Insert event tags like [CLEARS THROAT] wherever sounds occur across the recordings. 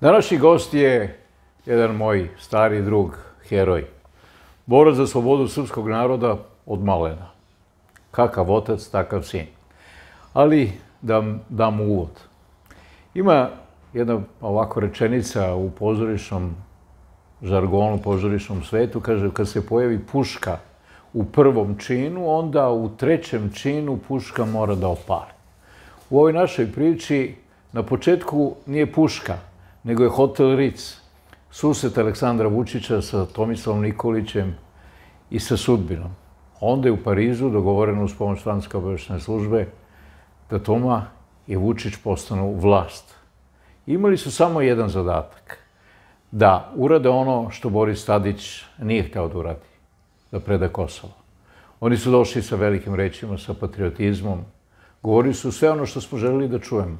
Današnji gost je jedan moj stari drug, heroj. Borac za slobodu srpskog naroda od malena. Kakav otac, takav sin. Ali da dam uvod. Ima jedna ovako rečenica u pozorišnom žargonu, pozorišnom svetu, kaže kad se pojavi puška u prvom činu, onda u trećem činu puška mora da opari. U ovoj našoj priči na početku nije puška, nego je Hotel Ritz. suset Aleksandra Vučića sa Tomislavom Nikolićem i sa sudbinom. Onda je u Parizu dogovoreno uz pomoć Franske obaveštene službe da Toma i Vučić postanu vlast. Imali su samo jedan zadatak. Da urade ono što Boris Tadić nije hteo da uradi. Da preda Kosovo. Oni su došli sa velikim rečima, sa patriotizmom. Govorili su sve ono što smo želeli da čujemo.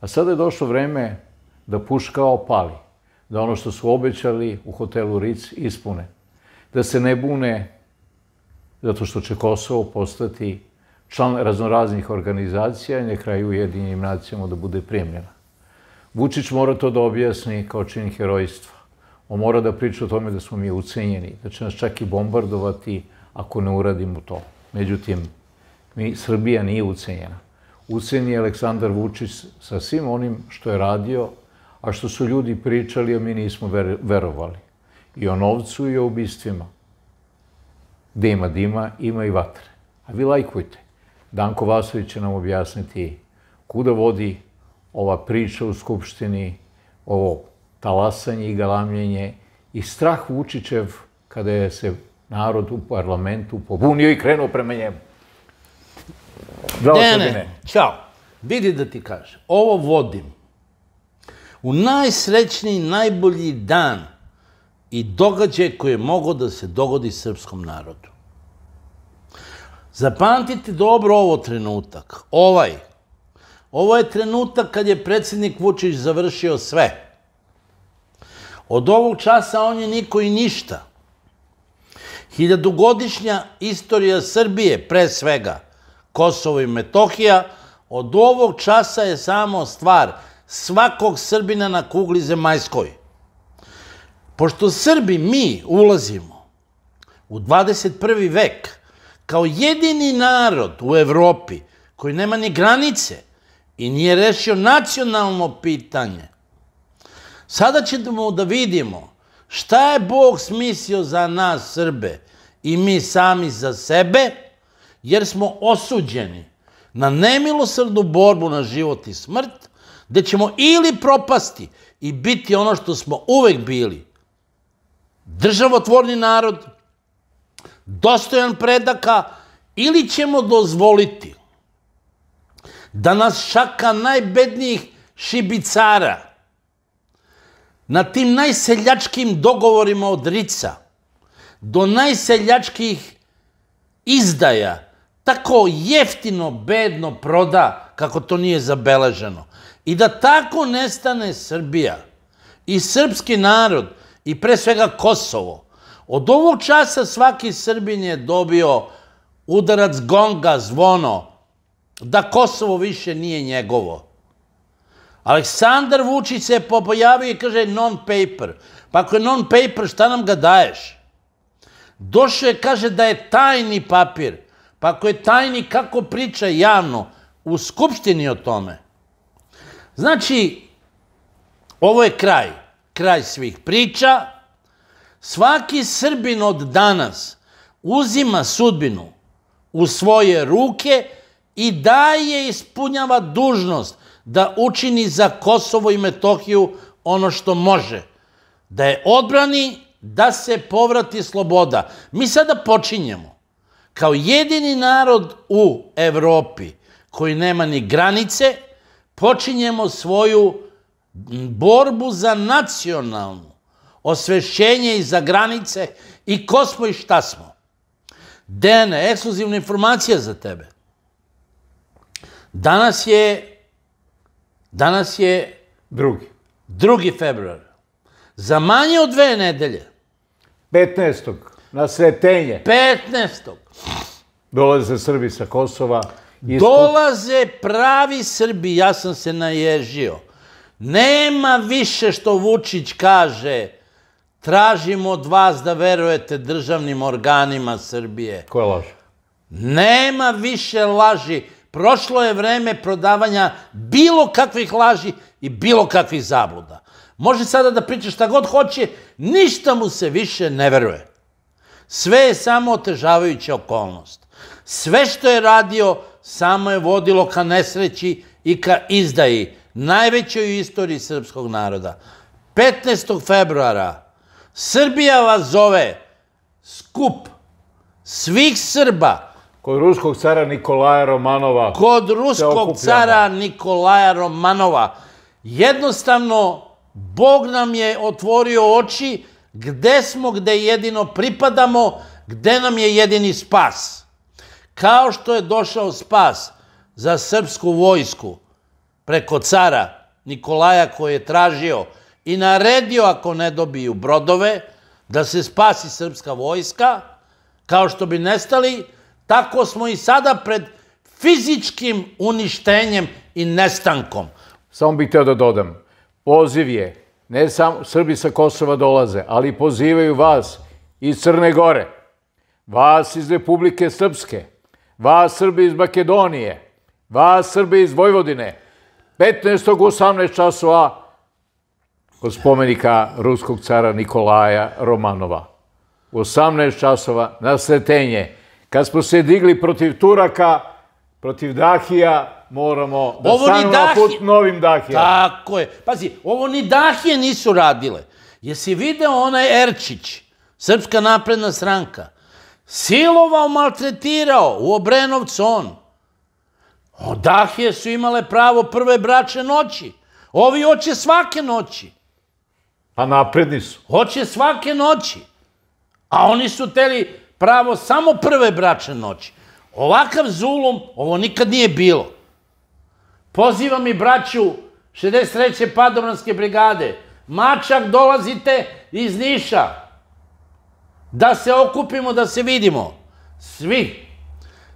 A sada je došlo vreme da puška opali, da ono što su obećali u hotelu Ric ispune, da se ne bune zato što će Kosovo postati član raznoraznih organizacija i na kraju jedinim nacijama da bude primljena. Vučić mora to da objasni kao čin herojstva. On mora da priča o tome da smo mi ucenjeni, da će nas čak i bombardovati ako ne uradimo to. Međutim, mi, Srbija nije ucenjena. Ucenjen je Aleksandar Vučić sa svim onim što je radio a što su ljudi pričali, a mi nismo ver, verovali. I o novcu i o ubistvima. Gde ima dima, ima i vatre. A vi lajkujte. Danko Vasović će nam objasniti kuda vodi ova priča u Skupštini, ovo talasanje i galamljenje i strah Vučićev kada je se narod u parlamentu pobunio i krenuo prema njemu. Zdravo, ne, čao. Vidi da ti kažem, ovo vodim u najsrećniji, najbolji dan i događaj koji je mogo da se dogodi srpskom narodu. Zapamtite dobro ovo trenutak, ovaj. Ovo je trenutak kad je predsednik Vučić završio sve. Od ovog časa on je niko i ništa. Hiljadugodišnja istorija Srbije, pre svega, Kosovo i Metohija, od ovog časa je samo stvar svakog Srbina na kugli zemajskoj. Pošto Srbi mi ulazimo u 21. vek kao jedini narod u Evropi koji nema ni granice i nije rešio nacionalno pitanje, sada ćemo da vidimo šta je Bog smislio za nas Srbe i mi sami za sebe, jer smo osuđeni na nemilosrdnu borbu na život i smrt, gde ćemo ili propasti i biti ono što smo uvek bili, državotvorni narod, dostojan predaka, ili ćemo dozvoliti da nas šaka najbednijih šibicara na tim najseljačkim dogovorima od Rica do najseljačkih izdaja tako jeftino, bedno proda kako to nije zabeleženo. I da tako nestane Srbija i srpski narod i pre svega Kosovo. Od ovog časa svaki Srbin je dobio udarac gonga, zvono, da Kosovo više nije njegovo. Aleksandar Vučić se pojavio i kaže non-paper. Pa ako je non-paper, šta nam ga daješ? Došao je, kaže da je tajni papir. Pa ako je tajni, kako priča javno u Skupštini o tome? Znači, ovo je kraj. Kraj svih priča. Svaki Srbin od danas uzima sudbinu u svoje ruke i daje ispunjava dužnost da učini za Kosovo i Metohiju ono što može. Da je odbrani, da se povrati sloboda. Mi sada počinjemo. Kao jedini narod u Evropi koji nema ni granice, počinjemo svoju borbu za nacionalnu osvešćenje i za granice i ko smo i šta smo. Dene, ekskluzivna informacija za tebe. Danas je, danas je... Drugi. Drugi februar. Za manje od dve nedelje. 15. na Sretenje. 15. Dolaze Srbi sa Kosova. Dolaze pravi Srbi, ja sam se naježio. Nema više što Vučić kaže, tražimo od vas da verujete državnim organima Srbije. Koja laž? Nema više laži. Prošlo je vreme prodavanja bilo kakvih laži i bilo kakvih zabluda. Može sada da priča šta god hoće, ništa mu se više ne veruje. Sve je samo otežavajuća okolnost. Sve što je radio samo je vodilo ka nesreći i ka izdaji, najvećoj istoriji srpskog naroda. 15. februara Srbija vas zove skup svih Srba Kod ruskog cara Nikolaja Romanova. Kod ruskog cara Nikolaja Romanova. Jednostavno, Bog nam je otvorio oči gde smo, gde jedino pripadamo, gde nam je jedini spas. Kao što je došao spas za srpsku vojsku preko cara Nikolaja koji je tražio i naredio ako ne dobiju brodove da se spasi srpska vojska, kao što bi nestali, tako smo i sada pred fizičkim uništenjem i nestankom. Samo bih teo da dodam, poziv je, ne samo Srbi sa Kosova dolaze, ali pozivaju vas iz Crne Gore, vas iz Republike Srpske, vas Srbi iz Makedonije, vas Srbi iz Vojvodine, 15. u 18 časova kod spomenika ruskog cara Nikolaja Romanova. U 18 časova na sretenje. Kad smo se digli protiv Turaka, protiv Dahija, moramo da ovo stanemo put novim Dahija. Tako je. Pazi, ovo ni Dahije nisu radile. Jesi video onaj Erčić, Srpska napredna stranka, silovao, maltretirao u Obrenovcu on. Odahije su imale pravo prve brače noći. Ovi hoće svake noći. Pa napredni su. Hoće svake noći. A oni su teli pravo samo prve brače noći. Ovakav zulum, ovo nikad nije bilo. Pozivam i braću 63. padobranske brigade. Mačak, dolazite iz Niša da se okupimo, da se vidimo. Svi.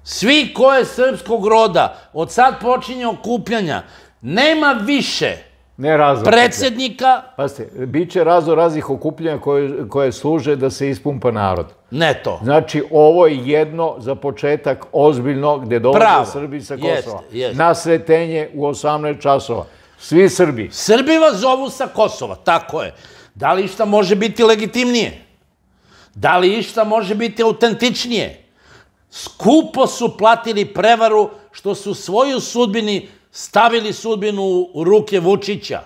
Svi ko je srpskog roda, od sad počinje okupljanja. Nema više ne razvoj. Predsednika... Pazite, bit će razno raznih okupljanja koje, koje služe da se ispumpa narod. Ne to. Znači, ovo je jedno za početak ozbiljno gde dolaze Srbi sa Kosova. Jest, jest. Na sretenje u 18 časova. Svi Srbi. Srbi vas zovu sa Kosova, tako je. Da li šta može biti legitimnije? Da li išta može biti autentičnije? Skupo su platili prevaru što su svoju sudbini stavili sudbinu u ruke Vučića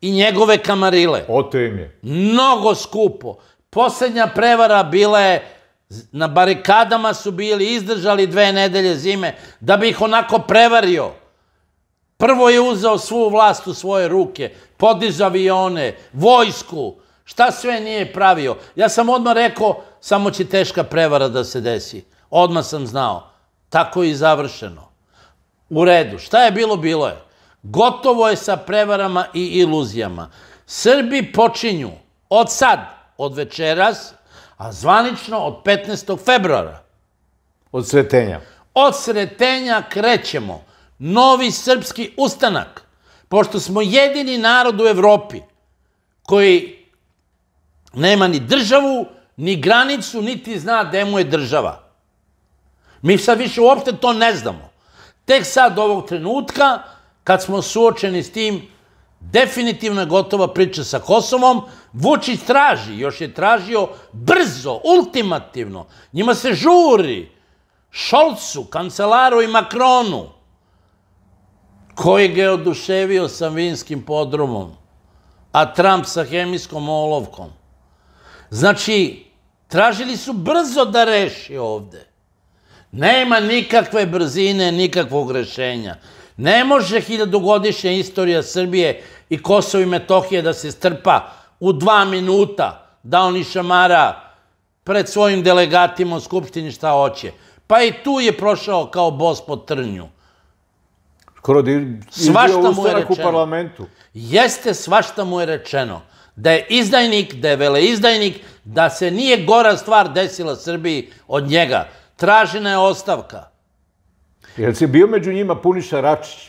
i njegove kamarile. Oto im je. Mnogo skupo. Poslednja prevara bila je na barikadama su bili, izdržali dve nedelje zime, da bi ih onako prevario. Prvo je uzao svu vlast u svoje ruke, podizao avione, vojsku, Šta sve nije pravio? Ja sam odmah rekao, samo će teška prevara da se desi. Odmah sam znao. Tako je i završeno. U redu. Šta je bilo, bilo je. Gotovo je sa prevarama i iluzijama. Srbi počinju od sad, od večeras, a zvanično od 15. februara. Od sretenja. Od sretenja krećemo. Novi srpski ustanak. Pošto smo jedini narod u Evropi koji Nema ni državu, ni granicu, niti zna gde mu je država. Mi sad više uopšte to ne znamo. Tek sad ovog trenutka, kad smo suočeni s tim, definitivno je gotova priča sa Kosovom, Vučić traži, još je tražio brzo, ultimativno, njima se žuri, Šolcu, kancelaru i Makronu, koji ga je oduševio sa vinskim podrumom, a Trump sa hemijskom olovkom. Znači, tražili su brzo da reši ovde. Nema nikakve brzine, nikakvog rešenja. Ne može hiljadugodišnja istorija Srbije i Kosova i Metohije da se strpa u dva minuta da oni šamara pred svojim delegatima u Skupštini šta hoće. Pa i tu je prošao kao bos po trnju. Skoro da je svašta mu je rečeno. u parlamentu. Jeste, svašta mu je rečeno da je izdajnik, da je veleizdajnik, da se nije gora stvar desila Srbiji od njega. Tražena je ostavka. Jel si bio među njima Puniša Račić?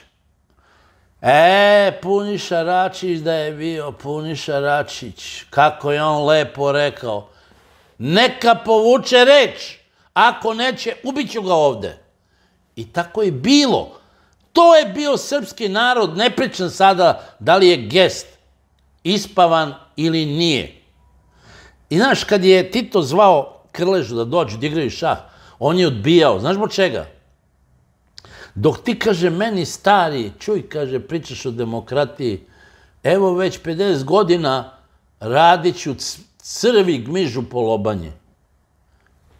E, Puniša Račić da je bio Puniša Račić. Kako je on lepo rekao. Neka povuče reč. Ako neće, ubiću ga ovde. I tako je bilo. To je bio srpski narod. Ne pričam sada da li je gest ispavan ili nije. I znaš, kad je Tito zvao Krležu da dođu da igraju šah, on je odbijao. Znaš zbog čega? Dok ti, kaže, meni stari, čuj, kaže, pričaš o demokratiji, evo već 50 godina radit ću crvi gmižu po lobanje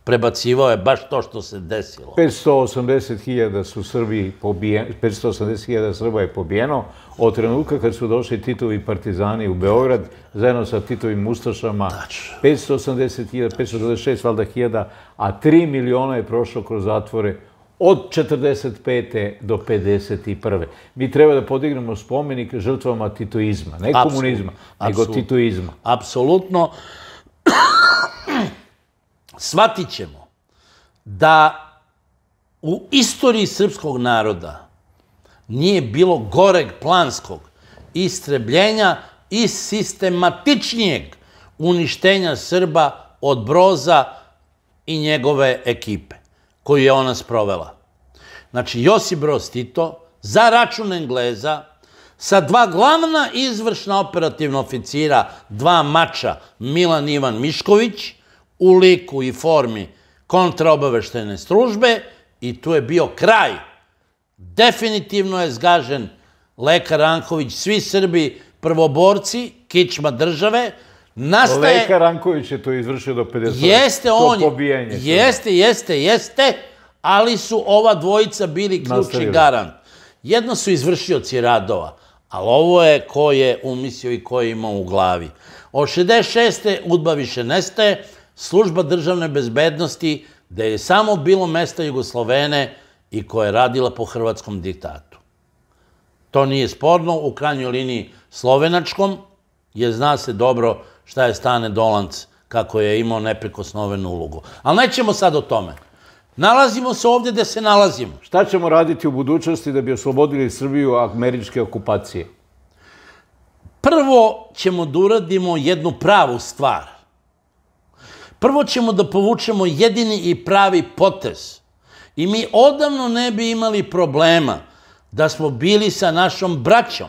prebacivao je baš to što se desilo. 580.000 su Srbi pobijeno, 580.000 Srba je pobijeno od trenutka kad su došli Titovi partizani u Beograd, zajedno sa Titovim Ustašama, 580.000, 526.000, valda hiljada, a 3 miliona je prošlo kroz zatvore od 45. do 51. Mi treba da podignemo spomenik žrtvama titoizma, ne komunizma, nego titoizma. Apsolutno shvatit ćemo da u istoriji srpskog naroda nije bilo goreg planskog istrebljenja i sistematičnijeg uništenja Srba od Broza i njegove ekipe koju je ona sprovela. Znači, Josip Broz Tito za račun Engleza sa dva glavna izvršna operativna oficira, dva mača, Milan Ivan Mišković – u liku i formi kontraobaveštene službe i tu je bio kraj. Definitivno je zgažen lekar Anković, svi Srbi, prvoborci, kičma države, nastaje... Lekar Anković je to izvršio do 50. Jeste on, Jeste, jeste, jeste, ali su ova dvojica bili ključni garant. Jedno su izvršioci radova, ali ovo je ko je umislio i ko je imao u glavi. O 66. udba više nestaje, služba državne bezbednosti da je samo bilo mesta Jugoslovene i koja je radila po hrvatskom diktatu. To nije sporno, u krajnjoj liniji slovenačkom, je zna se dobro šta je Stane Dolanc, kako je imao neprekosnovenu ulogu. Ali nećemo sad o tome. Nalazimo se ovde gde se nalazimo. Šta ćemo raditi u budućnosti da bi oslobodili Srbiju američke okupacije? Prvo ćemo da uradimo jednu pravu stvar – Prvo ćemo da povučemo jedini i pravi potez. I mi odavno ne bi imali problema da smo bili sa našom braćom.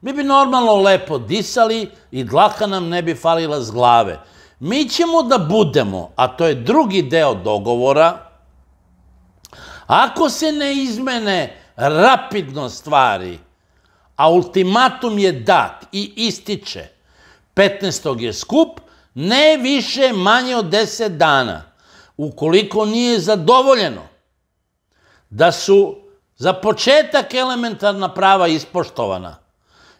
Mi bi normalno lepo disali i dlaka nam ne bi falila s glave. Mi ćemo da budemo, a to je drugi deo dogovora, ako se ne izmene rapidno stvari, a ultimatum je dat i ističe, 15. je skup, ne više manje od 10 dana, ukoliko nije zadovoljeno da su za početak elementarna prava ispoštovana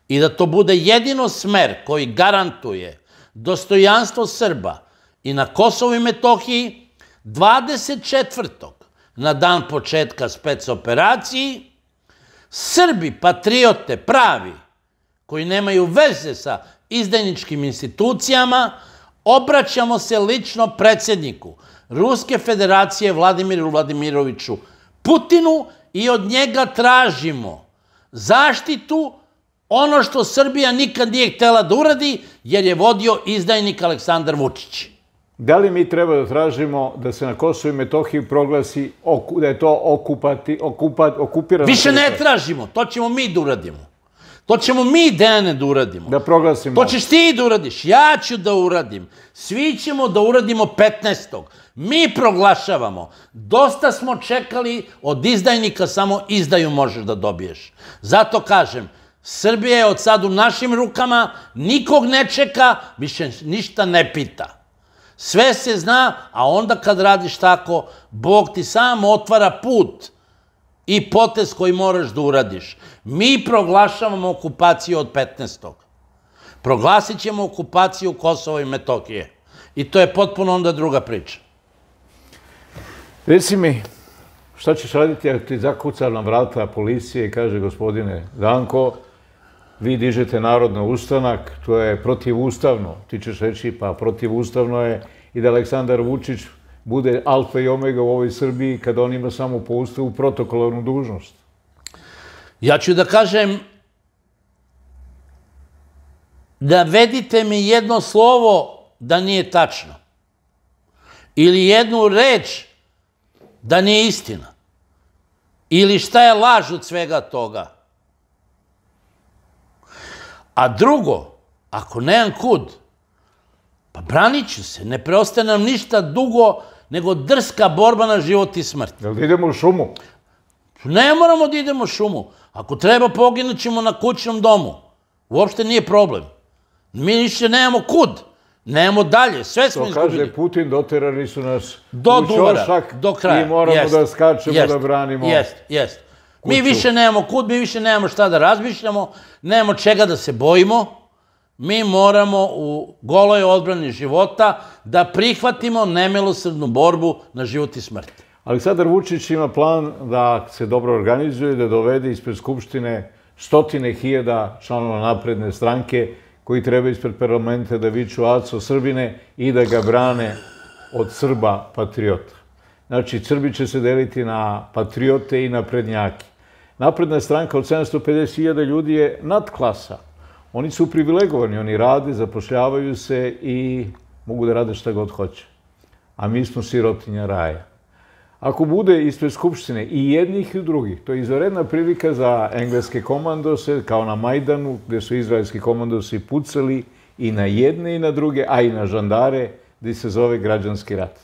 i da to bude jedino smer koji garantuje dostojanstvo Srba i na Kosovo i Metohiji 24. na dan početka specoperaciji, Srbi, patriote, pravi, koji nemaju veze sa izdajničkim institucijama, Obraćamo se lično predsjedniku Ruske federacije Vladimiru Vladimiroviću Putinu i od njega tražimo zaštitu ono što Srbija nikad nije htela da uradi, jer je vodio izdajnik Aleksandar Vučić. Da li mi treba da tražimo da se na Kosovo i Metohiji proglasi da je to okupati, okupat, okupirano? Više ne tražimo, to ćemo mi da uradimo. To ćemo mi, Dene, da uradimo. Da proglasimo. To ćeš ti da uradiš, ja ću da uradim. Svi ćemo da uradimo 15. Mi proglašavamo. Dosta smo čekali od izdajnika, samo izdaju možeš da dobiješ. Zato kažem, Srbija je od sad u našim rukama, nikog ne čeka, više ništa ne pita. Sve se zna, a onda kad radiš tako, Bog ti sam otvara put i potes koji moraš da uradiš. Mi proglašavamo okupaciju od 15. Proglasit ćemo okupaciju Kosova i Metokije. I to je potpuno onda druga priča. Reci mi, šta ćeš raditi ako ti zakuca na vrata policije i kaže gospodine Danko, vi dižete narodno ustanak, to je protivustavno. Ti ćeš reći, pa protivustavno je i da Aleksandar Vučić bude alfa i omega u ovoj Srbiji kada on ima samo po ustavu protokolarnu dužnost? Ja ću da kažem da vedite mi jedno slovo da nije tačno. Ili jednu reč da nije istina. Ili šta je laž od svega toga. A drugo, ako nemam kud, pa branit ću se, ne preostaje nam ništa dugo nego drska borba na život i smrt. Jel da idemo u šumu? Ne moramo da idemo u šumu. Ako treba, poginut ćemo na kućnom domu. Uopšte nije problem. Mi nišće nemamo kud. Nemamo dalje, sve smo izgubili. To kaže Putin, doterali su nas do u čošak do kraja. i moramo jest, da skačemo, jest, da branimo. Jest, jest. Kuću. Mi više nemamo kud, mi više nemamo šta da razmišljamo, nemamo čega da se bojimo. Mi moramo u goloj odbrani života da prihvatimo nemilosrdnu borbu na život i smrt. Aleksandar Vučić ima plan da se dobro organizuje, da dovede ispred Skupštine stotine hiljada članova napredne stranke koji treba ispred parlamenta da viču Aco Srbine i da ga brane od Srba patriota. Znači, Srbi će se deliti na patriote i na prednjaki. Napredna stranka od 750.000 ljudi je nadklasa oni su privilegovani, oni rade, zapošljavaju se i mogu da rade šta god hoće. A mi smo sirotinja raja. Ako bude ispred Skupštine i jednih i drugih, to je izvaredna prilika za engleske komandose, kao na Majdanu, gde su izraelski komandosi pucali i na jedne i na druge, a i na žandare, gde se zove građanski rat.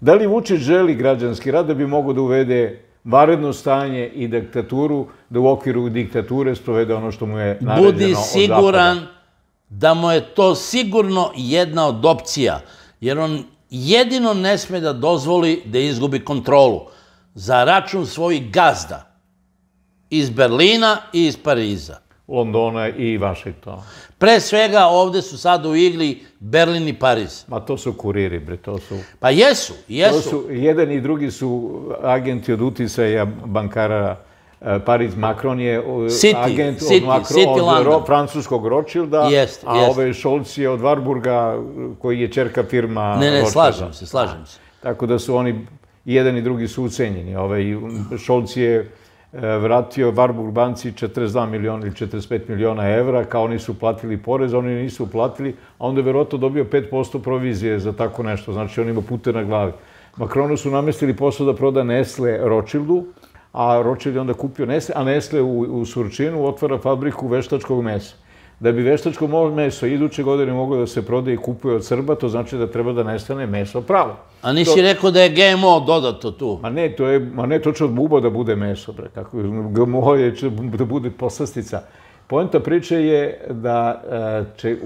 Da li Vučić želi građanski rat da bi mogo da uvede varedno stanje i diktaturu, da u okviru diktature sprovede ono što mu je naređeno Budi siguran da mu je to sigurno jedna od opcija, jer on jedino ne sme da dozvoli da izgubi kontrolu za račun svojih gazda iz Berlina i iz Pariza. Londona i Vašingtona. Pre svega ovde su sad u igri Berlin i Pariz. Ma to su kuriri, bre, to su... Pa jesu, jesu. su, jedan i drugi su agenti od utisaja bankara e, Pariz Macron je e, agent od, Macron, od francuskog Rothschilda, a ove Scholz je od Warburga, koji je čerka firma Ne, ne, slažem se, slažem se. Tako da su oni, jedan i drugi su ucenjeni. Ovaj, Scholz je E, vratio Varburg banci 42 miliona ili 45 miliona evra, kao oni su platili porez, oni nisu platili, a onda je verovatno dobio 5% provizije za tako nešto, znači on ima pute na glavi. Makronu su namestili posao da proda Nestle Rothschildu, a Rothschild je onda kupio Nestle, a Nestle u, u Surčinu otvara fabriku veštačkog mesa. Da bi veštačko meso iduće godine moglo da se prode i kupuje od Srba, to znači da treba da nestane meso pravo. A nisi rekao da je GMO dodato tu? Ma ne, to je, ma ne, to će od buba da bude meso, bre, kako GMO je, će da bude poslastica. Poenta priče je da e, će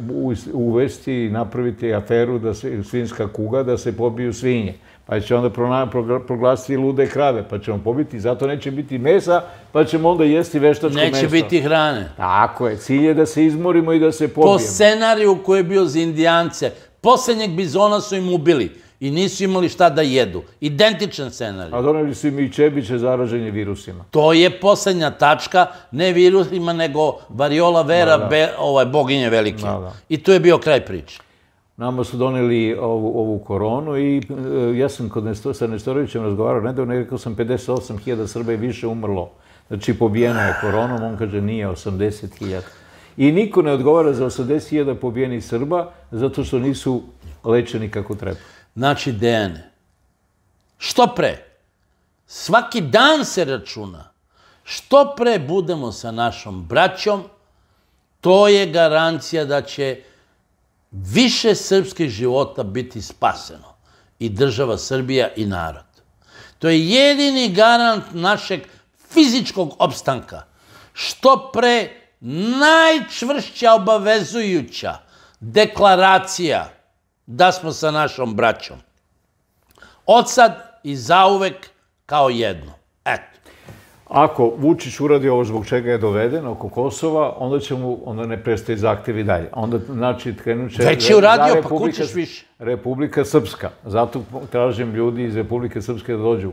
uvesti i napraviti aferu da se svinska kuga, da se pobiju svinje pa će onda proglasiti lude krave, pa ćemo pobiti, zato neće biti mesa, pa ćemo onda jesti veštačko mesto. meso. Neće biti hrane. Tako je, cilj je da se izmorimo i da se pobijemo. Po scenariju koji je bio za indijance, poslednjeg bizona su im ubili i nisu imali šta da jedu. Identičan scenarij. A doneli su im i čebiće zaraženje virusima. To je poslednja tačka, ne virusima, nego variola vera, da, da. ovaj, boginje velike. Da, I tu je bio kraj priče. Nama su doneli ovu, ovu koronu i e, ja sam kod Nestor, sa Nestorovićem razgovarao nedavno i rekao sam 58.000 Srba je više umrlo. Znači, pobijeno je koronom, on kaže nije 80.000. I niko ne odgovara za 80.000 pobijenih Srba zato što nisu lečeni kako treba. Znači, Dejane, Što pre? Svaki dan se računa. Što pre budemo sa našom braćom, to je garancija da će više srpskih života biti spaseno. I država Srbija i narod. To je jedini garant našeg fizičkog opstanka. Što pre najčvršća obavezujuća deklaracija da smo sa našom braćom. Od sad i zauvek kao jedno. Eto ako Vučić uradi ovo zbog čega je doveden oko Kosova, onda će mu, onda ne prestaje zahtjevi dalje. Onda, znači, krenuće... Već je uradio, da pa kućeš više. Republika Srpska. Zato tražim ljudi iz Republike Srpske da dođu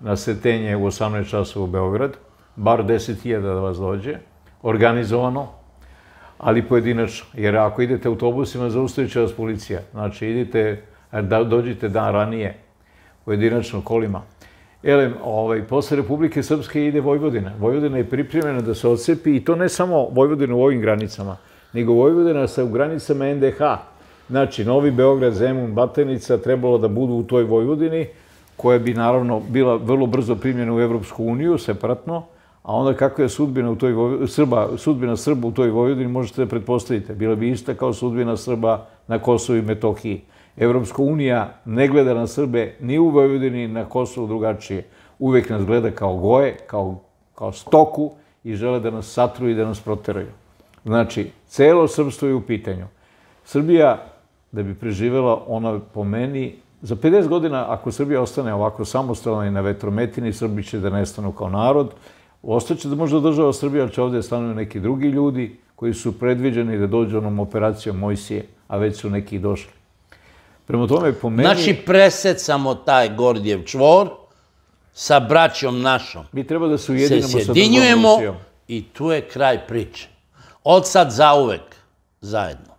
na setenje u 18 časova u Beograd. Bar 10.000 da vas dođe. Organizovano, ali pojedinačno. Jer ako idete autobusima, zaustavit će vas policija. Znači, idite, da, dođite dan ranije, pojedinačno kolima. Elem, ovaj, posle Republike Srpske ide Vojvodina. Vojvodina je pripremljena da se ocepi i to ne samo Vojvodina u ovim granicama, nego Vojvodina sa u granicama NDH. Znači, Novi Beograd, Zemun, Batenica trebalo da budu u toj Vojvodini, koja bi naravno bila vrlo brzo primljena u Evropsku uniju, separatno, a onda kakva je sudbina, u toj Srba, sudbina Srba u toj Vojvodini možete da pretpostavite. Bila bi ista kao sudbina Srba na Kosovu i Metohiji. Evropska unija ne gleda na Srbe ni u Vojvodini, na Kosovu drugačije. Uvek nas gleda kao goje, kao, kao stoku i žele da nas satru i da nas proteraju. Znači, celo srbstvo je u pitanju. Srbija, da bi preživela, ona po meni, za 50 godina, ako Srbija ostane ovako samostalna i na vetrometini, Srbi će da nestanu kao narod, ostaće da možda država Srbija, ali će ovde stanuju neki drugi ljudi koji su predviđeni da dođu onom operacijom Mojsije, a već su neki došli. Prema tome, po meni... Znači, presecamo taj Gordijev čvor sa braćom našom. Mi treba da se ujedinimo sa drugom Rusijom. i tu je kraj priče. Od sad uvek zajedno.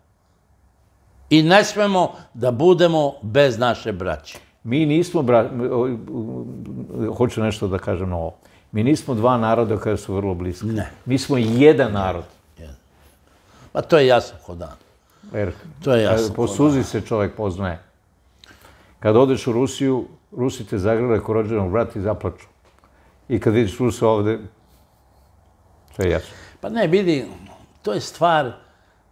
I ne smemo da budemo bez naše braće. Mi nismo, hoću nešto da kažem na ovo. Mi nismo dva naroda koja su vrlo bliska. Ne. Mi smo jedan narod. Pa to je jasno kod dana. Jer to je jasno. Po suzi se čovek poznaje. Kad odeš u Rusiju, Rusi te zagrada ko rođenog brata i zaplaču. I kad vidiš Rusa ovde, to je jasno. Pa ne, vidi, to je stvar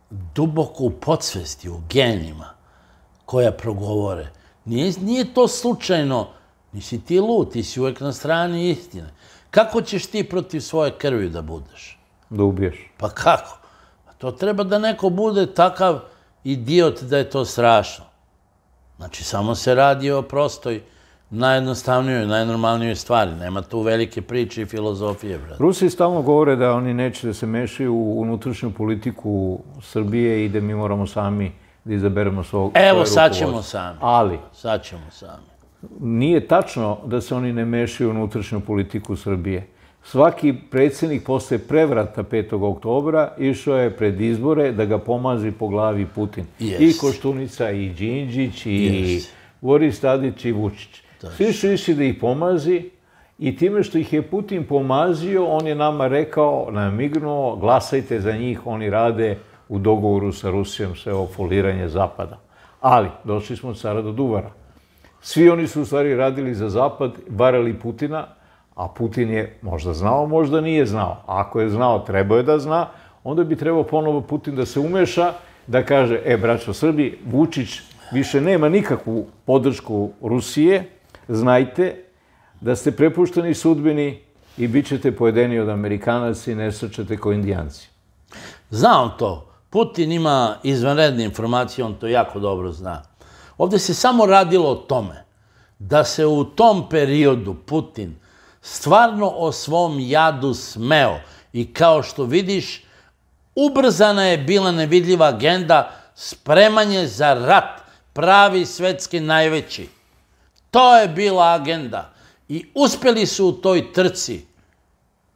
duboko u podsvesti, u genima, koja progovore. Nije, nije to slučajno, nisi ti lud, ti si uvek na strani istine. Kako ćeš ti protiv svoje krvi da budeš? Da ubiješ. Pa kako? To treba da neko bude takav idiot da je to strašno. Znači, samo se radi o prostoj, najjednostavnijoj, najnormalnijoj stvari. Nema tu velike priče i filozofije, brate. Rusi stalno govore da oni neće da se mešaju u unutrašnju politiku Srbije i da mi moramo sami da izaberemo svog Evo, sad ćemo sami. Ali? Sad ćemo sami. Nije tačno da se oni ne mešaju u unutrašnju politiku Srbije. Svaki predsednik posle prevrata 5. oktobra išao je pred izbore da ga pomazi po glavi Putin. I Koštunica, i Đinđić, i Boris Tadić, i Vučić. Svi su išli da ih pomazi i time što ih je Putin pomazio, on je nama rekao, namignuo, glasajte za njih, oni rade u dogovoru sa Rusijom sve o foliranje Zapada. Ali, došli smo od Sara do Duvara. Svi oni su u stvari radili za Zapad, varali Putina, a Putin je možda znao, možda nije znao. Ako je znao, trebao je da zna, onda bi trebao ponovo Putin da se umeša, da kaže, e, braćo Srbi, Vučić više nema nikakvu podršku Rusije, znajte da ste prepušteni sudbini i bit ćete pojedeni od Amerikanaca i nesrčete kao indijanci. Zna on to. Putin ima izvanredne informacije, on to jako dobro zna. Ovde se samo radilo o tome da se u tom periodu Putin stvarno o svom jadu smeo i kao što vidiš, ubrzana je bila nevidljiva agenda spremanje za rat, pravi svetski najveći. To je bila agenda i uspeli su u toj trci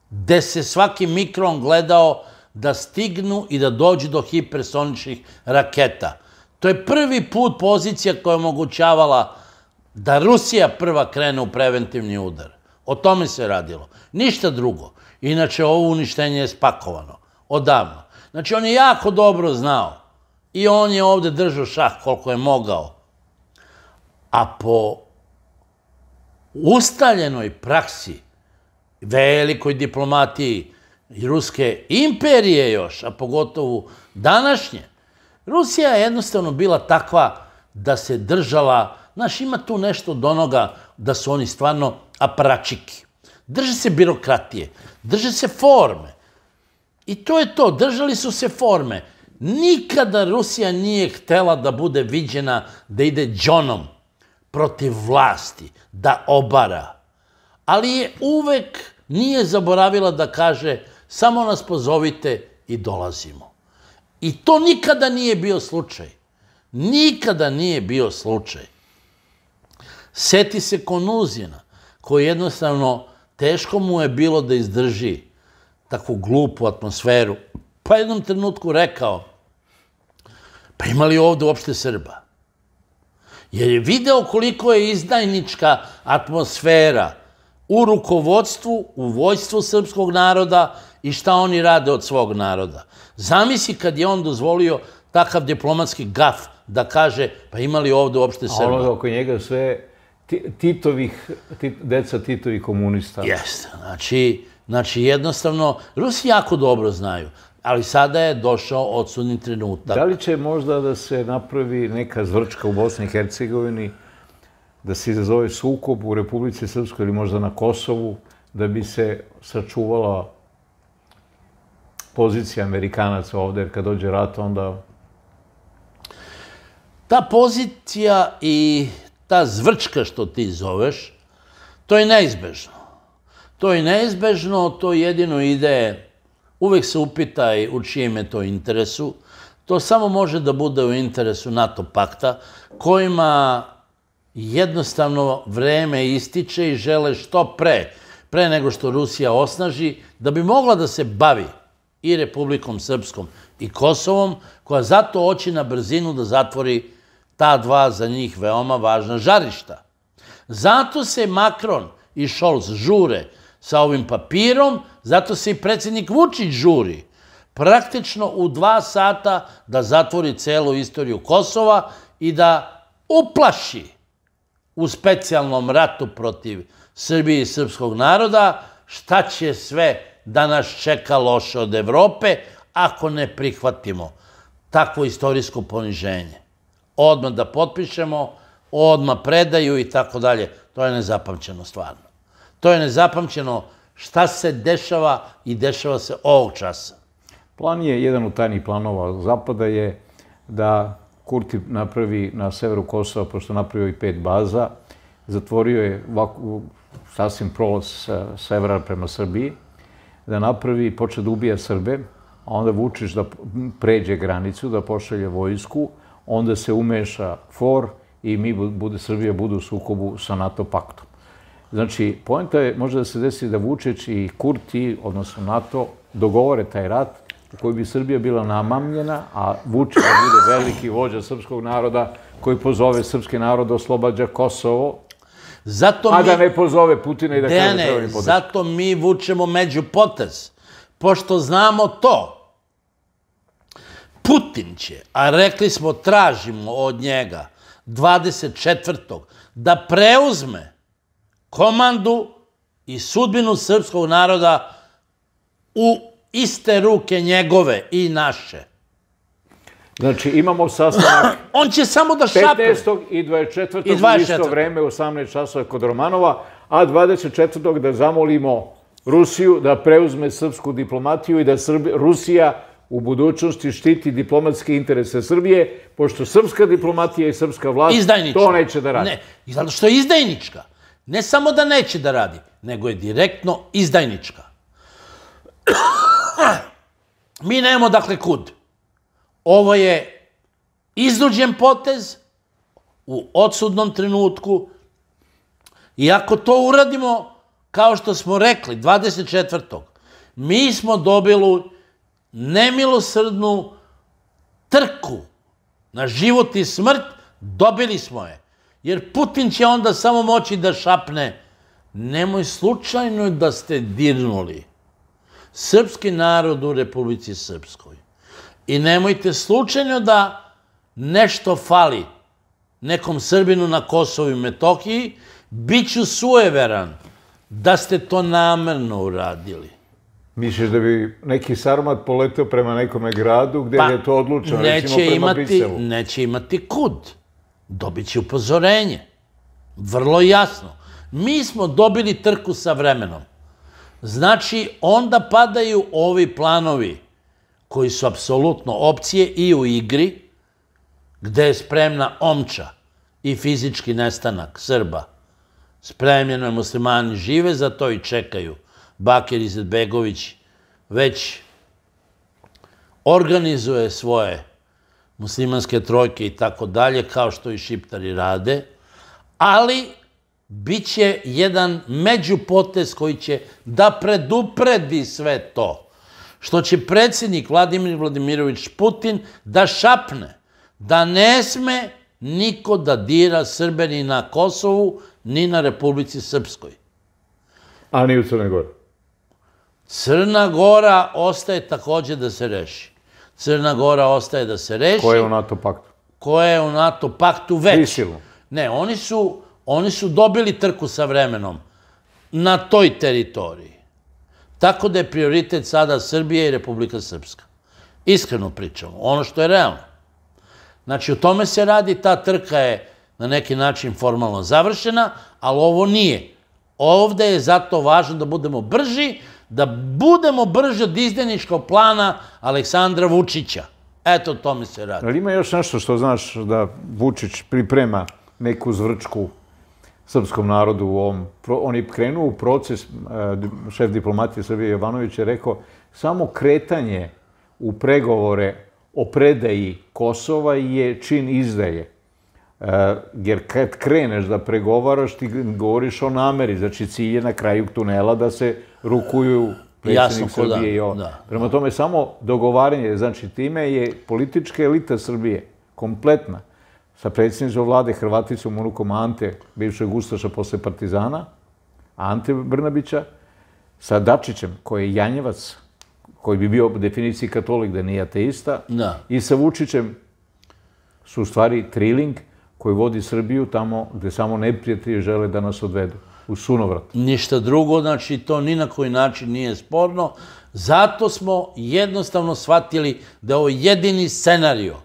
gde se svaki mikron gledao da stignu i da dođu do hipersoničnih raketa. To je prvi put pozicija koja je omogućavala da Rusija prva krene u preventivni udar. O tome se radilo. Ništa drugo. Inače, ovo uništenje je spakovano. Odavno. Znači, on je jako dobro znao. I on je ovde držao šah koliko je mogao. A po ustaljenoj praksi, velikoj diplomatiji Ruske imperije još, a pogotovo današnje, Rusija je jednostavno bila takva da se držala, znaš, ima tu nešto od onoga da su oni stvarno aparačiki. Drže se birokratije, drže se forme. I to je to, držali su se forme. Nikada Rusija nije htela da bude viđena da ide džonom protiv vlasti, da obara. Ali je uvek nije zaboravila da kaže samo nas pozovite i dolazimo. I to nikada nije bio slučaj. Nikada nije bio slučaj. Seti se Konuzina koji jednostavno teško mu je bilo da izdrži takvu glupu atmosferu. Pa jednom trenutku rekao, pa ima li ovde uopšte Srba? Jer je video koliko je izdajnička atmosfera u rukovodstvu, u vojstvu srpskog naroda i šta oni rade od svog naroda. Zamisli kad je on dozvolio takav diplomatski gaf da kaže pa ima li ovde uopšte Srba? A ono oko njega sve Titovih, deca Titovih komunista. Jeste, znači, znači jednostavno, Rusi jako dobro znaju, ali sada je došao odsudni trenutak. Da li će možda da se napravi neka zvrčka u Bosni i Hercegovini, da se izazove sukob u Republici Srpskoj ili možda na Kosovu, da bi se sačuvala pozicija Amerikanaca ovde, jer kad dođe rat, onda... Ta pozicija i ta zvrčka što ti zoveš, to je neizbežno. To je neizbežno, to jedino ide, uvek se upitaj u čijem je to interesu, to samo može da bude u interesu NATO pakta, kojima jednostavno vreme ističe i žele što pre, pre nego što Rusija osnaži, da bi mogla da se bavi i Republikom Srpskom i Kosovom, koja zato hoće na brzinu da zatvori ta dva za njih veoma važna žarišta. Zato se Macron i Scholz žure sa ovim papirom, zato se i predsjednik Vučić žuri, praktično u dva sata da zatvori celu istoriju Kosova i da uplaši u specijalnom ratu protiv Srbije i srpskog naroda šta će sve da nas čeka loše od Evrope ako ne prihvatimo takvo istorijsko poniženje odmah da potpišemo, odmah predaju i tako dalje. To je nezapamćeno stvarno. To je nezapamćeno šta se dešava i dešava se ovog časa. Plan je, jedan od tajnih planova Zapada je da Kurti napravi na severu Kosova, pošto napravio i pet baza, zatvorio je sasvim prolaz sa severa prema Srbiji, da napravi, počne da ubija Srbe, a onda Vučić da pređe granicu, da pošalje vojsku, onda se umeša FOR i mi, bude, Srbija bude u sukobu sa NATO paktom. Znači, poenta je, može da se desi da Vučić i Kurti, odnosno NATO, dogovore taj rat u koji bi Srbija bila namamljena, a Vučić da bude veliki vođa srpskog naroda koji pozove srpski narod da oslobađa Kosovo, Zato mi, a da ne pozove Putina i da Dene, kaže da treba ne Zato mi vučemo među potez, pošto znamo to Putin će, a rekli smo tražimo od njega 24. da preuzme komandu i sudbinu srpskog naroda u iste ruke njegove i naše. Znači, imamo sastanak... [CLEARS THROAT] On će samo da šape. 15. i 24. u isto vreme, 18 časova kod Romanova, a 24. da zamolimo Rusiju da preuzme srpsku diplomatiju i da Rusija u budućnosti štiti diplomatske interese Srbije, pošto srpska diplomatija i srpska vlast to neće da radi. Ne, zato što je izdajnička. Ne samo da neće da radi, nego je direktno izdajnička. [CLEARS THROAT] Mi nemamo dakle kud. Ovo je iznuđen potez u odsudnom trenutku i ako to uradimo, kao što smo rekli, 24. mi smo dobili nemilosrdnu trku na život i smrt, dobili smo je. Jer Putin će onda samo moći da šapne nemoj slučajno da ste dirnuli srpski narod u Republici Srpskoj. I nemojte slučajno da nešto fali nekom Srbinu na Kosovu i Metohiji, bit ću sueveran da ste to namerno uradili. Misliš da bi neki sarmat poleteo prema nekome gradu gde pa, je to odlučeno, recimo prema imati, Briselu? Neće imati kud. Dobit će upozorenje. Vrlo jasno. Mi smo dobili trku sa vremenom. Znači, onda padaju ovi planovi koji su apsolutno opcije i u igri, gde je spremna omča i fizički nestanak Srba. Spremljeno je muslimani žive, za to i čekaju Bakir Izetbegović već organizuje svoje muslimanske trojke i tako dalje, kao što i šiptari rade, ali bit će jedan međupotez koji će da predupredi sve to. Što će predsjednik Vladimir Vladimirović Putin da šapne da ne sme niko da dira Srbe ni na Kosovu, ni na Republici Srpskoj. A ni u Crnoj Gori. Crna Gora ostaje takođe da se reši. Crna Gora ostaje da se reši. Koja je u NATO paktu? Koja je u NATO paktu već. Prisilo. Ne, oni su, oni su dobili trku sa vremenom na toj teritoriji. Tako da je prioritet sada Srbije i Republika Srpska. Iskreno pričamo, ono što je realno. Znači, o tome se radi, ta trka je na neki način formalno završena, ali ovo nije. Ovde je zato važno da budemo brži, da budemo brže od izdeničkog plana Aleksandra Vučića. Eto, to mi se radi. Ali ima još nešto što znaš da Vučić priprema neku zvrčku srpskom narodu u ovom... On je krenuo u proces, e, šef diplomatije Srbije Jovanović je rekao, samo kretanje u pregovore o predaji Kosova je čin izdaje. E, jer kad kreneš da pregovaraš, ti govoriš o nameri, znači cilj je na kraju tunela da se rukuju predsjednik Jasno, da, Srbije da, i on. Da, Prema tome, samo dogovaranje, znači time je politička elita Srbije, kompletna, sa predsjednicom vlade Hrvaticom unukom rukom Ante, bivšeg Ustaša posle Partizana, Ante Brnabića, sa Dačićem, koji je Janjevac, koji bi bio po definiciji katolik, da nije ateista, da. i sa Vučićem su u stvari triling koji vodi Srbiju tamo gde samo neprijatelji žele da nas odvedu. U sunovrat. Ništa drugo, znači to ni na koji način nije sporno. Zato smo jednostavno shvatili da je ovo jedini scenario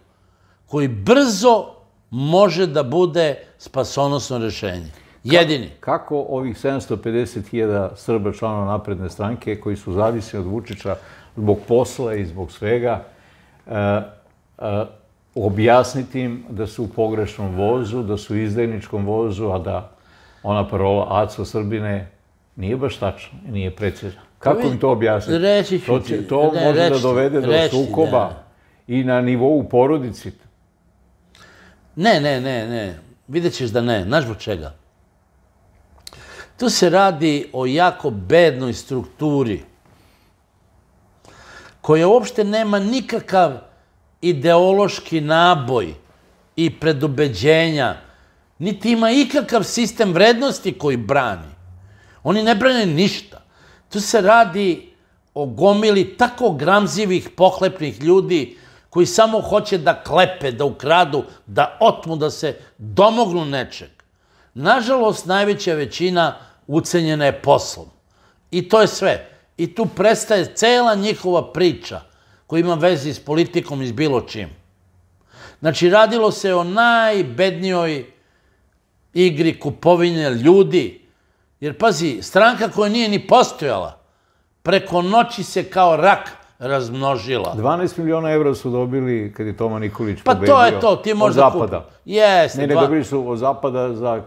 koji brzo može da bude spasonosno rešenje. Jedini. Kako ovih 750.000 Srba članova napredne stranke koji su zavisni od Vučića zbog posla i zbog svega, uh, objasniti im da su u pogrešnom vozu, da su u izdajničkom vozu, a da ona parola Aco Srbine nije baš tačna i nije precizna. Kako im to objasniti? Reći ću to, to može da dovede do sukoba da. i na nivou porodici. Ne, ne, ne, ne. Vidjet ćeš da ne. Znaš zbog čega? Tu se radi o jako bednoj strukturi koja uopšte nema nikakav ideološki naboj i predubeđenja niti ima ikakav sistem vrednosti koji brani. Oni ne brane ništa. Tu se radi o gomili tako gramzivih, pohlepnih ljudi koji samo hoće da klepe, da ukradu, da otmu, da se domognu nečeg. Nažalost, najveća većina ucenjena je poslom. I to je sve. I tu prestaje cela njihova priča koja ima vezi s politikom i s bilo čim. Znači, radilo se o najbednijoj igri kupovine ljudi. Jer pazi, stranka koja nije ni postojala, preko noći se kao rak razmnožila. 12 miliona evra su dobili kad je Toma Nikolić pobedio. Pa to je to, ti možda Od zapada. Jeste. Ne, ne, dobili su od zapada za...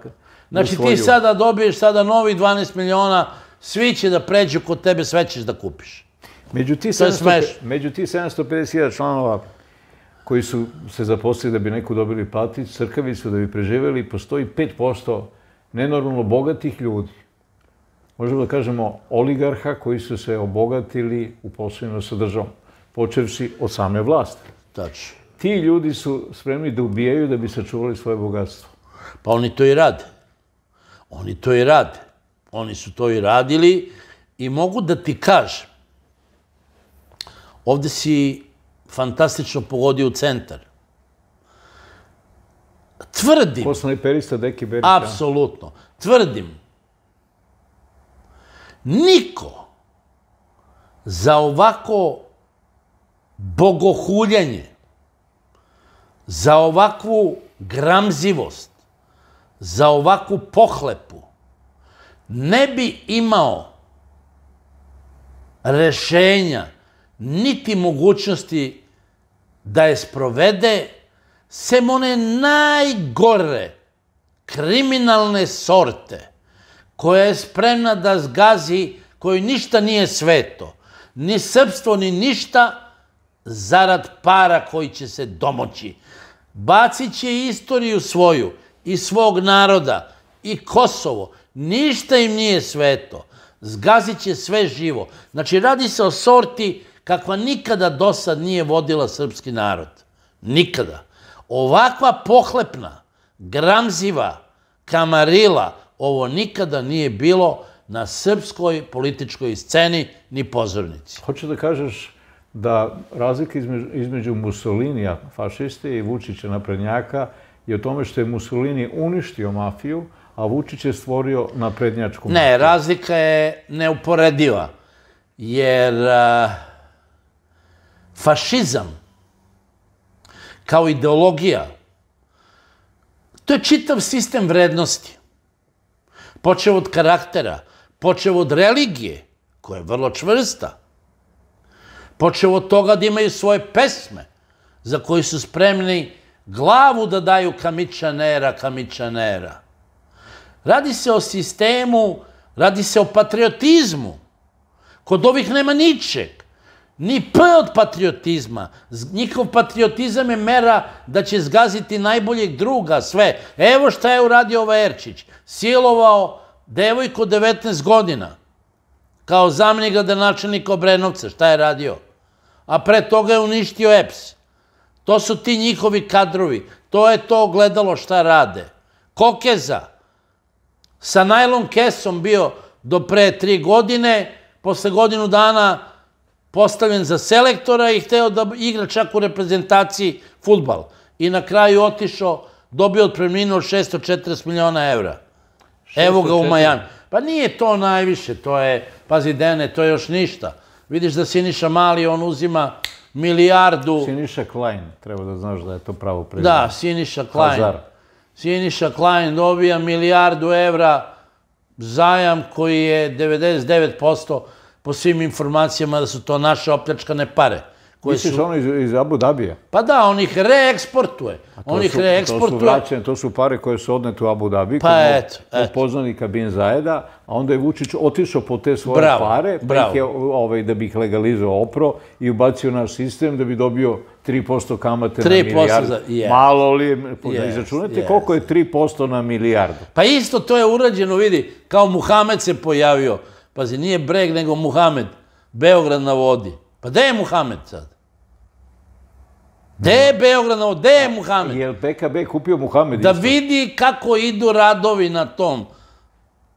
Znači ti sada dobiješ sada novi 12 miliona, svi će da pređu kod tebe, sve ćeš da kupiš. Među ti, 750 među ti 750.000 članova koji su se zaposlili da bi neku dobili platić, crkavicu, da bi preživeli, postoji 5% nenormalno bogatih ljudi. Možemo da kažemo oligarha koji su se obogatili u poslovima sa državom, počevši od same vlasti. Tači. Ti ljudi su spremni da ubijaju da bi sačuvali svoje bogatstvo. Pa oni to i rade. Oni to i rade. Oni su to i radili i mogu da ti kažem, ovde si fantastično pogodio u centar. Tvrdim... Ko snajperista Deki Berić? Apsolutno. Tvrdim. Niko za ovako bogohuljenje, za ovakvu gramzivost, za ovakvu pohlepu, ne bi imao rešenja niti mogućnosti da je sprovede sem one najgore kriminalne sorte koja je spremna da zgazi koji ništa nije sveto, ni srpstvo, ni ništa, zarad para koji će se domoći. Bacit će istoriju svoju i svog naroda i Kosovo. Ništa im nije sveto. Zgazit će sve živo. Znači, radi se o sorti kakva nikada do sad nije vodila srpski narod. Nikada. Ovakva pohlepna, gramziva, kamarila, ovo nikada nije bilo na srpskoj političkoj sceni ni pozornici. Hoću da kažeš da razlika između, između Mussolinija, fašiste, i Vučića, naprednjaka, je u tome što je Mussolini uništio mafiju, a Vučić je stvorio naprednjačku mafiju. Ne, razlika je neuporediva, jer... Uh, fašizam kao ideologija, to je čitav sistem vrednosti. Počeo od karaktera, počeo od religije, koja je vrlo čvrsta. Počeo od toga da imaju svoje pesme, za koje su spremni glavu da daju kamičanera, kamičanera. Radi se o sistemu, radi se o patriotizmu. Kod ovih nema ničeg. Ni P od patriotizma. Njihov patriotizam je mera da će zgaziti najboljeg druga, sve. Evo šta je uradio ovaj Erčić. Silovao devojku 19 godina kao zamljenik gradonačelnika Obrenovca. Šta je radio? A pre toga je uništio EPS. To su ti njihovi kadrovi. To je to ogledalo šta rade. Kokeza. Sa najlon kesom bio do pre tri godine, posle godinu dana postavljen za selektora i hteo da igra čak u reprezentaciji futbal. I na kraju otišao, dobio otpremninu od 640 miliona evra. Evo ga u Majami. Pa nije to najviše, to je, pazi Dene, to je još ništa. Vidiš da Siniša Mali, on uzima milijardu... Siniša Klein, treba da znaš da je to pravo prezime. Da, Siniša Klein. Hazar. Siniša Klein dobija milijardu evra zajam koji je 99% po svim informacijama da su to naše opljačkane pare. Koje Misliš su... ono iz, Abu Dabija? Pa da, on ih reeksportuje. ih To su vraćene, to su pare koje su odnete u Abu Dhabi, pa kod eto, Poznanika Bin Zajeda, a onda je Vučić otišao po te svoje pare, pa ovaj, da bi ih legalizao opro i ubacio na sistem da bi dobio 3% kamate na milijardu. Malo li je, izračunajte koliko je 3% na milijardu. Pa isto to je urađeno, vidi, kao Muhamed se pojavio Pazi, nije Breg, nego Muhamed. Beograd na vodi. Pa gde je Muhamed sad? Gde je Beograd na vodi? Gde je Muhamed? Je li PKB kupio Muhamed? Da isto? vidi kako idu radovi na tom.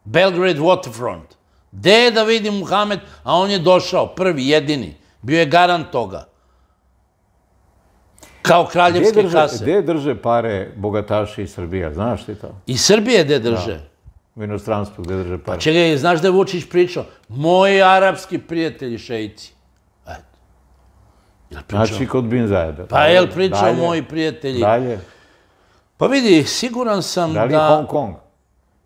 Belgrade Waterfront. Gde je da vidi Muhamed? A on je došao, prvi, jedini. Bio je garant toga. Kao kraljevske gde drže, kase. Gde drže pare bogataši iz Srbija? Znaš ti to? Iz Srbije gde drže? Da u inostranstvu gde drže pa pare. Pa čega, znaš da je Vučić pričao? Moji arapski prijatelji šejci. Eto. Jel pričao? Znači kod Bin Zajeda. Pa jel pričao dalje, moji prijatelji? Dalje. Pa vidi, siguran sam da... Da li Hong Kong?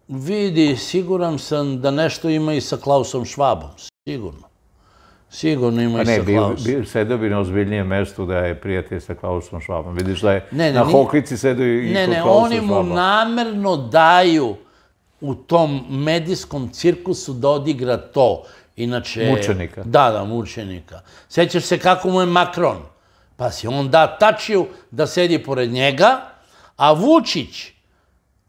Vidi, siguran sam da nešto ima i sa Klausom Švabom. Sigurno. Sigurno ima i sa Klausom. Ne, sedeo bi na ozbiljnije mesto da je prijatelj sa Klausom Švabom. Vidiš da je ne, ne, na Hoklici sedeo i ne, kod Klausom Švabom. Ne, ne, oni mu namerno daju u tom medijskom cirkusu da odigra to. Inače... Mučenika. Da, da, mučenika. Sećaš se kako mu je Makron. Pa si on da tačiju da sedi pored njega, a Vučić,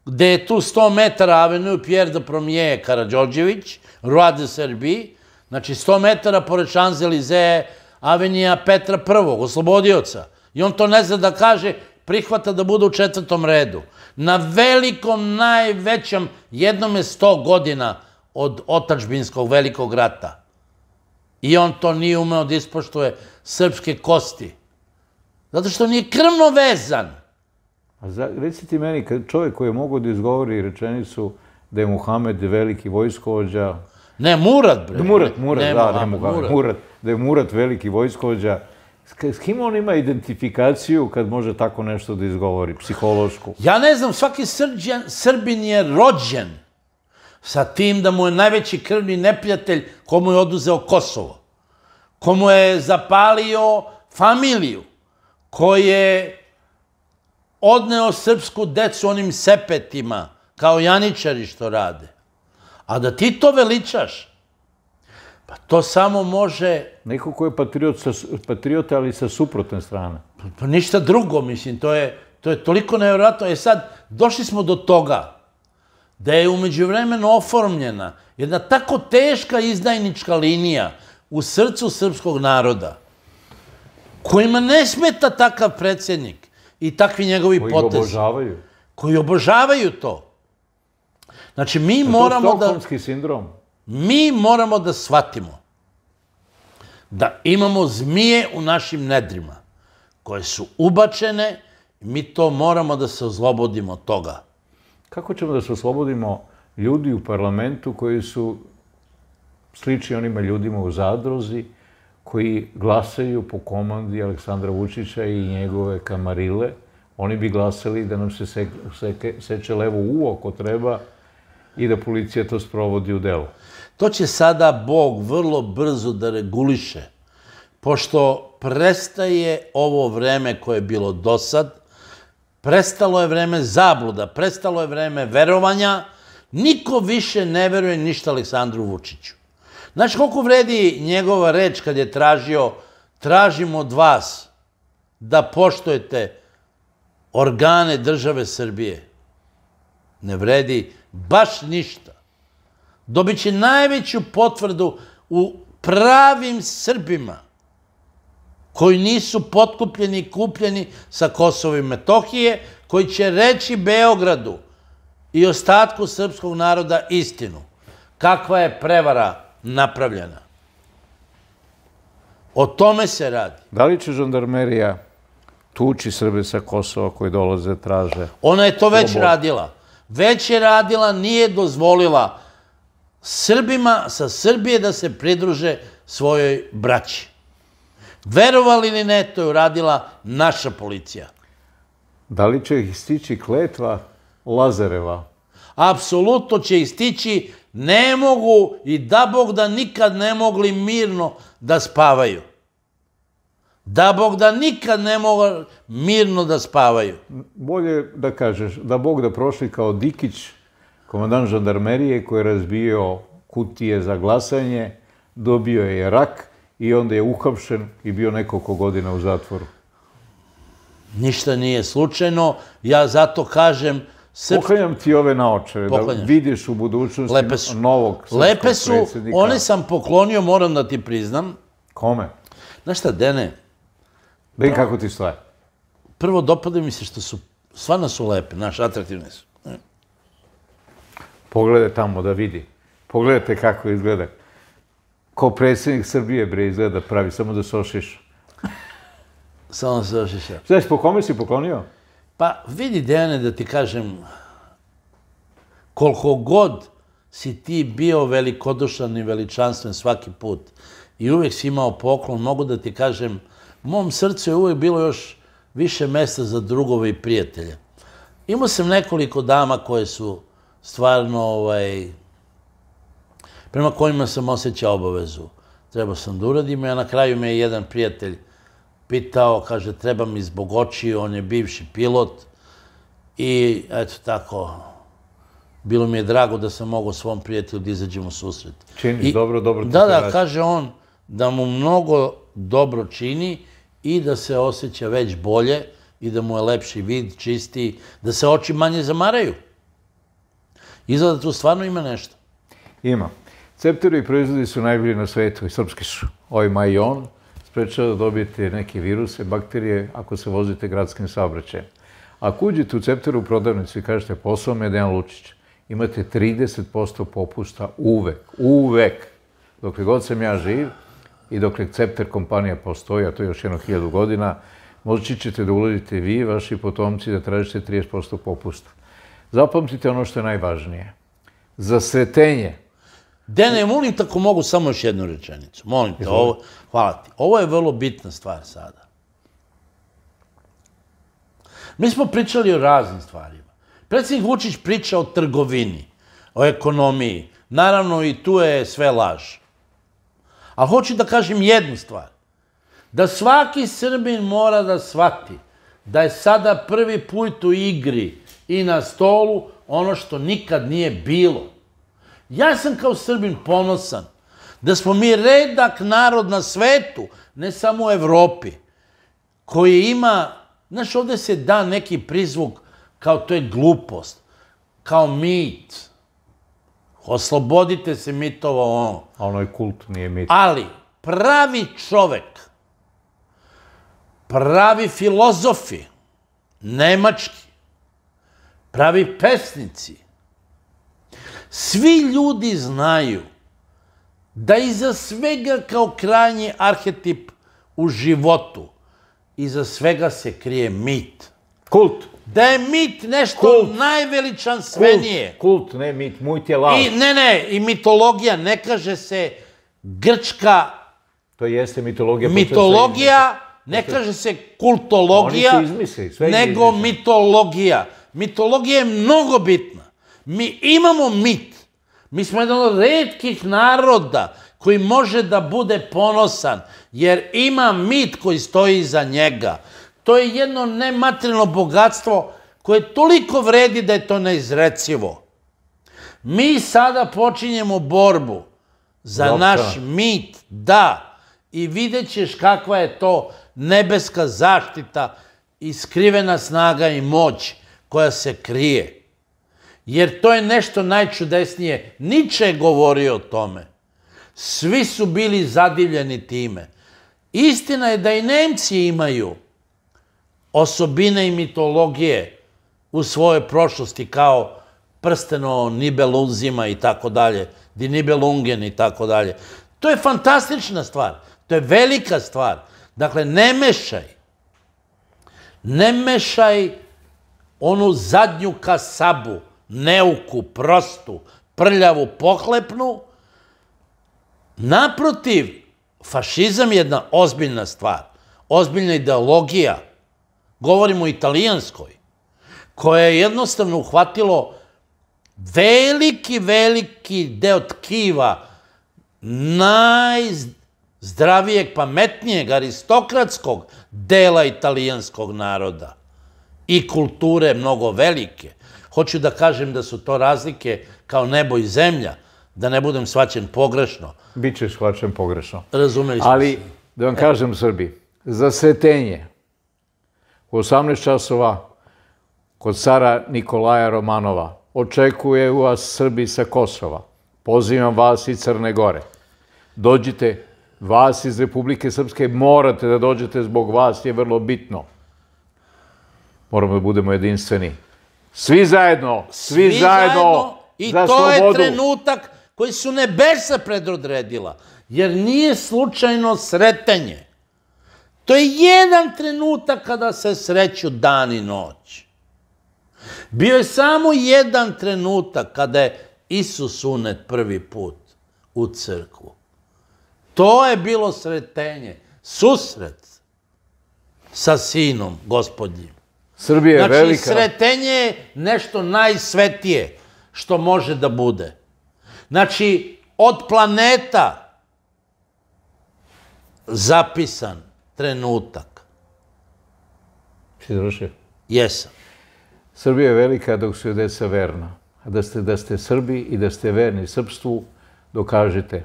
gde je tu 100 metara avenue Pierre de Promije Karadžođević, Roi de Srbiji, znači 100 metara pored Šanzelize avenija Petra I, oslobodioca. I on to ne zna da kaže prihvata da bude u četvrtom redu. Na velikom, najvećem, jednom je sto godina od otačbinskog velikog rata. I on to nije umeo da ispoštuje srpske kosti. Zato što nije krvno vezan. A reci ti meni, čovjek koji je mogo da izgovori rečenicu da je Muhamed veliki vojskovođa... Ne, Murat, bre. Murad, Murat, Murat, da, ne Murat, Murat. Da je Murat veliki vojskovođa, S kim on ima identifikaciju kad može tako nešto da izgovori, psihološku? Ja ne znam, svaki srđan, Srbin je rođen sa tim da mu je najveći krvni neprijatelj komu je oduzeo Kosovo, komu je zapalio familiju, koji je odneo srpsku decu onim sepetima, kao janičari što rade. A da ti to veličaš, Pa to samo može... Neko ko je patriota, ali sa suprotne strane. Pa, pa ništa drugo, mislim, to je, to je toliko nevjerojatno. E sad, došli smo do toga da je umeđu vremenu oformljena jedna tako teška izdajnička linija u srcu srpskog naroda, kojima ne smeta takav predsjednik i takvi njegovi koji potezi. Koji obožavaju. Koji obožavaju to. Znači, mi to moramo da... To je stokholmski sindrom. Mi moramo da shvatimo da imamo zmije u našim nedrima koje su ubačene i mi to moramo da se ozlobodimo toga. Kako ćemo da se oslobodimo ljudi u parlamentu koji su slični onima ljudima u zadrozi, koji glasaju po komandi Aleksandra Vučića i njegove kamarile, oni bi glasali da nam se seke, seke, seče levo uo ako treba i da policija to sprovodi u delu. To će sada Bog vrlo brzo da reguliše, pošto prestaje ovo vreme koje je bilo do sad, prestalo je vreme zabluda, prestalo je vreme verovanja, niko više ne veruje ništa Aleksandru Vučiću. Znaš koliko vredi njegova reč kad je tražio, tražim od vas da poštojete organe države Srbije. Ne vredi baš ništa dobit će najveću potvrdu u pravim Srbima koji nisu potkupljeni i kupljeni sa Kosovo i Metohije, koji će reći Beogradu i ostatku srpskog naroda istinu. Kakva je prevara napravljena. O tome se radi. Da li će žandarmerija tuči Srbe sa Kosova koji dolaze, traže? Ona je to već radila. Već je radila, nije dozvolila Srbima sa Srbije da se pridruže svojoj braći. Verovali ili ne, to je uradila naša policija. Da li će ih stići kletva Lazareva? Apsolutno će ih stići, ne mogu i da Bog da nikad ne mogli mirno da spavaju. Da Bog da nikad ne mogu mirno da spavaju. Bolje da kažeš, da Bog da prošli kao Dikić, komandan žandarmerije koji je razbio kutije za glasanje, dobio je rak i onda je uhapšen i bio nekoliko godina u zatvoru. Ništa nije slučajno. Ja zato kažem... Srp... Poklanjam ti ove naočare, da vidiš u budućnosti Lepe su. novog srpskog Lepe su, predsjednika. one sam poklonio, moram da ti priznam. Kome? Znaš šta, Dene? Vidim kako ti stoje. Prvo, dopada mi se što su, stvarno su lepe, znaš, atraktivne su. Pogledaj tamo da vidi. Pogledajte kako izgleda. Ko predsednik Srbije, bre, izgleda pravi, samo da se ošiša. Samo se ošiša. Znaš, po kome si poklonio? Pa vidi, Dejane, da ti kažem, koliko god si ti bio velikodušan i veličanstven svaki put i uvek si imao poklon, mogu da ti kažem, mom srcu je uvek bilo još više mesta za drugove i prijatelje. Imao sam nekoliko dama koje su stvarno, ovaj, prema kojima sam osjećao obavezu. Treba sam da uradim, a na kraju me je jedan prijatelj pitao, kaže, treba mi zbog oči, on je bivši pilot i eto tako, bilo mi je drago da sam mogao svom prijatelju da izađem u susret. Čini, I, dobro, dobro Da, da, kaže on da mu mnogo dobro čini i da se osjeća već bolje i da mu je lepši vid, čistiji, da se oči manje zamaraju. Izgleda da tu stvarno ima nešto. Ima. Ceptorovi proizvodi su najbolji na svetu i srpski su. Ovaj i majon sprečava da dobijete neke viruse, bakterije, ako se vozite gradskim saobraćajem. Ako uđete u u prodavnicu i kažete posao me Dejan Lučić, imate 30% popusta uvek, uvek. Dokle god sam ja živ i dokle Cepter kompanija postoji, a to je još jedno hiljadu godina, moći ćete da ulazite vi, vaši potomci, da tražite 30% popusta. Zapamtite ono što je najvažnije. Za sretenje. Dene, molim te ako mogu samo još jednu rečenicu. Molim te, ovo, hvala ti. Ovo je vrlo bitna stvar sada. Mi smo pričali o raznim stvarima. Predsjednik Vučić priča o trgovini, o ekonomiji. Naravno i tu je sve laž. A hoću da kažem jednu stvar. Da svaki Srbin mora da shvati da je sada prvi put u igri i na stolu ono što nikad nije bilo. Ja sam kao Srbin ponosan da smo mi redak narod na svetu, ne samo u Evropi, koji ima, znaš, ovde se da neki prizvuk kao to je glupost, kao mit. Oslobodite se mitova ono. A ono je kult, nije mit. Ali, pravi čovek, pravi filozofi, nemački, pravi pesnici. Svi ljudi znaju da iza svega kao krajnji arhetip u životu, iza svega se krije mit. Kult. Da je mit nešto Kult. najveličanstvenije. Kult, Kult, ne mit, mujt je lao. I, ne, ne, i mitologija, ne kaže se grčka... To jeste mitologija. Mitologija, ne kaže se kultologija, nego izmisli. mitologija mitologija je mnogo bitna. Mi imamo mit. Mi smo jedan od redkih naroda koji može da bude ponosan, jer ima mit koji stoji iza njega. To je jedno nematerijalno bogatstvo koje toliko vredi da je to neizrecivo. Mi sada počinjemo borbu za Dobre. naš mit, da, i vidjet ćeš kakva je to nebeska zaštita i skrivena snaga i moć koja se krije. Jer to je nešto najčudesnije. Niče je govorio o tome. Svi su bili zadivljeni time. Istina je da i Nemci imaju osobine i mitologije u svojoj prošlosti kao prsteno Nibelunzima i tako dalje, di Nibelungen i tako dalje. To je fantastična stvar. To je velika stvar. Dakle, ne mešaj. Ne mešaj onu zadnju kasabu, neuku, prostu, prljavu, pohlepnu. Naprotiv, fašizam je jedna ozbiljna stvar, ozbiljna ideologija, govorimo o italijanskoj, koja je jednostavno uhvatilo veliki, veliki deo tkiva najzdravijeg, pametnijeg, aristokratskog dela italijanskog naroda i kulture mnogo velike. Hoću da kažem da su to razlike kao nebo i zemlja, da ne budem svaćen pogrešno. Bićeš svaćen pogrešno. Razumeli smo Ali, da vam kažem, Srbi, za sretenje u 18 časova kod cara Nikolaja Romanova očekuje vas Srbi sa Kosova. Pozivam vas i Crne Gore. Dođite, vas iz Republike Srpske morate da dođete zbog vas, je vrlo bitno moramo da budemo jedinstveni. Svi zajedno, svi, svi zajedno, i za to slobodu. je trenutak koji su nebesa predodredila, jer nije slučajno sretanje. To je jedan trenutak kada se sreću dan i noć. Bio je samo jedan trenutak kada je Isus unet prvi put u crkvu. To je bilo sretenje, susret sa sinom gospodnjim. Srbije je znači, velika. Znači, sretenje je nešto najsvetije što može da bude. Znači, od planeta zapisan trenutak. Si završio? Jesam. Srbija je velika dok su joj deca verna. A da ste, da ste Srbi i da ste verni srpstvu, dokažite.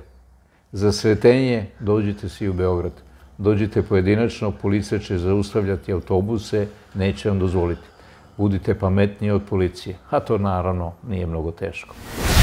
Za sretenje dođite svi u Beograd dođite pojedinačno, policija će zaustavljati autobuse, neće vam dozvoliti. Budite pametniji od policije. A to naravno nije mnogo teško.